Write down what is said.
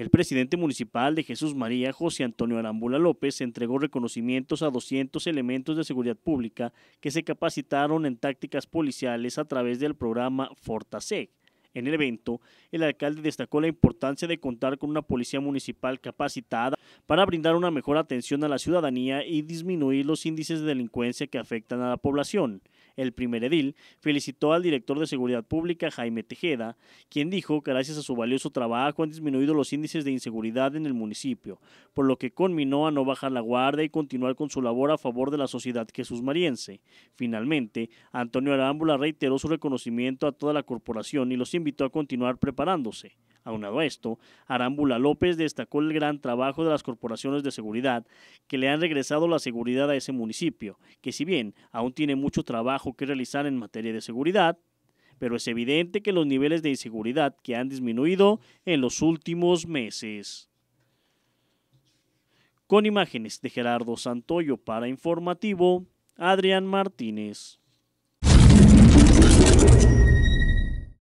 El presidente municipal de Jesús María, José Antonio Arambula López, entregó reconocimientos a 200 elementos de seguridad pública que se capacitaron en tácticas policiales a través del programa Fortaseg. En el evento, el alcalde destacó la importancia de contar con una policía municipal capacitada para brindar una mejor atención a la ciudadanía y disminuir los índices de delincuencia que afectan a la población el primer edil, felicitó al director de Seguridad Pública, Jaime Tejeda, quien dijo que gracias a su valioso trabajo han disminuido los índices de inseguridad en el municipio, por lo que conminó a no bajar la guardia y continuar con su labor a favor de la sociedad Jesús Finalmente, Antonio Arámbula reiteró su reconocimiento a toda la corporación y los invitó a continuar preparándose. Aunado a esto, Arámbula López destacó el gran trabajo de las corporaciones de seguridad que le han regresado la seguridad a ese municipio, que si bien aún tiene mucho trabajo que realizar en materia de seguridad, pero es evidente que los niveles de inseguridad que han disminuido en los últimos meses. Con imágenes de Gerardo Santoyo para Informativo, Adrián Martínez.